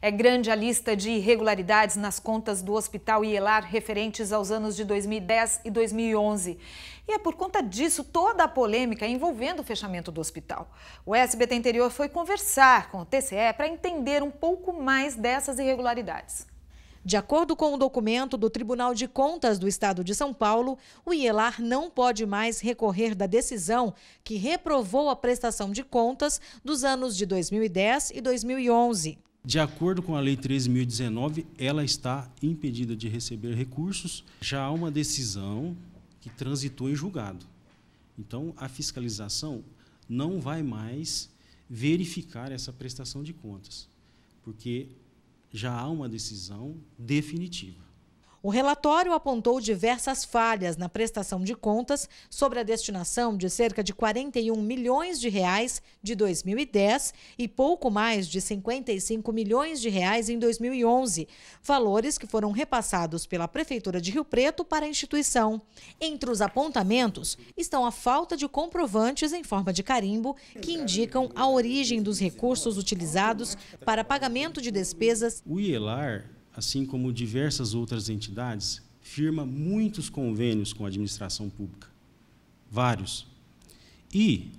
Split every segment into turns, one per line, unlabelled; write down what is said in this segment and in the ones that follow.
É grande a lista de irregularidades nas contas do Hospital Ielar referentes aos anos de 2010 e 2011. E é por conta disso toda a polêmica envolvendo o fechamento do hospital. O SBT Interior foi conversar com o TCE para entender um pouco mais dessas irregularidades.
De acordo com o um documento do Tribunal de Contas do Estado de São Paulo, o IELAR não pode mais recorrer da decisão que reprovou a prestação de contas dos anos de 2010 e 2011.
De acordo com a Lei 13.019, ela está impedida de receber recursos. Já há uma decisão que transitou em julgado. Então, a fiscalização não vai mais verificar essa prestação de contas, porque já há uma decisão definitiva.
O relatório apontou diversas falhas na prestação de contas sobre a destinação de cerca de 41 milhões de reais de 2010 e pouco mais de 55 milhões de reais em 2011, valores que foram repassados pela prefeitura de Rio Preto para a instituição. Entre os apontamentos estão a falta de comprovantes em forma de carimbo que indicam a origem dos recursos utilizados para pagamento de despesas.
O IELAR assim como diversas outras entidades, firma muitos convênios com a administração pública. Vários. E,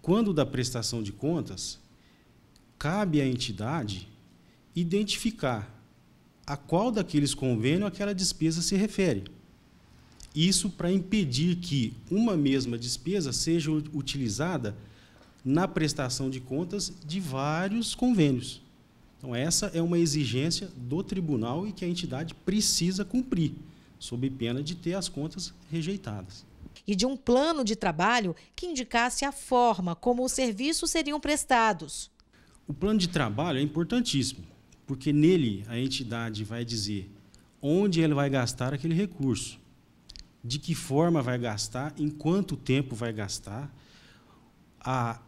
quando da prestação de contas, cabe à entidade identificar a qual daqueles convênios aquela despesa se refere. Isso para impedir que uma mesma despesa seja utilizada na prestação de contas de vários convênios. Então, essa é uma exigência do tribunal e que a entidade precisa cumprir, sob pena de ter
as contas rejeitadas. E de um plano de trabalho que indicasse a forma como os serviços seriam prestados.
O plano de trabalho é importantíssimo, porque nele a entidade vai dizer onde ela vai gastar aquele recurso, de que forma vai gastar, em quanto tempo vai gastar, a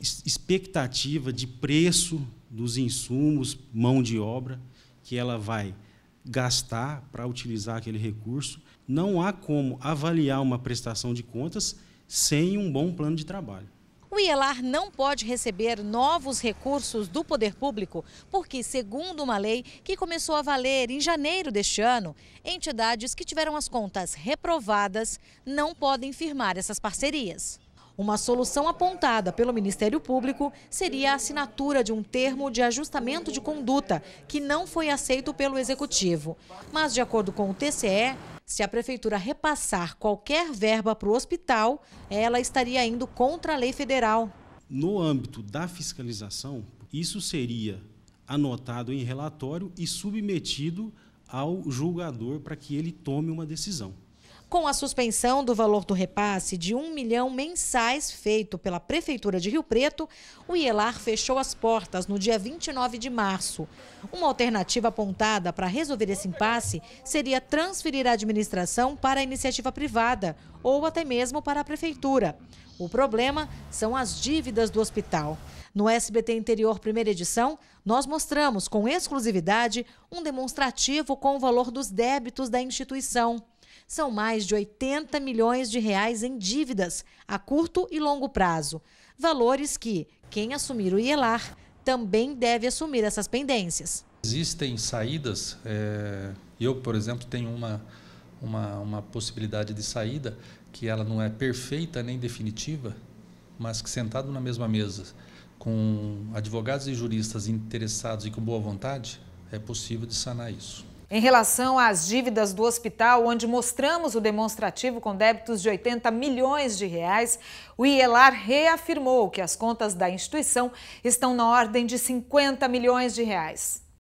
expectativa de preço dos insumos, mão de obra que ela vai gastar para utilizar aquele recurso. Não há como avaliar uma prestação de contas sem um bom plano de trabalho.
O IELAR não pode receber novos recursos do poder público, porque, segundo uma lei que começou a valer em janeiro deste ano, entidades que tiveram as contas reprovadas não podem firmar essas parcerias. Uma solução apontada pelo Ministério Público seria a assinatura de um termo de ajustamento de conduta, que não foi aceito pelo Executivo. Mas, de acordo com o TCE, se a prefeitura repassar qualquer verba para o hospital, ela estaria indo contra a lei federal.
No âmbito da fiscalização, isso seria anotado em relatório e submetido ao julgador para que ele tome uma decisão.
Com a suspensão do valor do repasse de um milhão mensais feito pela Prefeitura de Rio Preto, o IELAR fechou as portas no dia 29 de março. Uma alternativa apontada para resolver esse impasse seria transferir a administração para a iniciativa privada ou até mesmo para a Prefeitura. O problema são as dívidas do hospital. No SBT Interior Primeira Edição, nós mostramos com exclusividade um demonstrativo com o valor dos débitos da instituição são mais de 80 milhões de reais em dívidas a curto e longo prazo. Valores que quem assumir o IELAR também deve assumir essas pendências.
Existem saídas, é, eu, por exemplo, tenho uma, uma, uma possibilidade de saída que ela não é perfeita nem definitiva, mas que sentado na mesma mesa com advogados e juristas interessados e com boa vontade, é possível de sanar isso.
Em relação às dívidas do hospital, onde mostramos o demonstrativo com débitos de 80 milhões de reais, o IELAR reafirmou que as contas da instituição estão na ordem de 50 milhões de reais.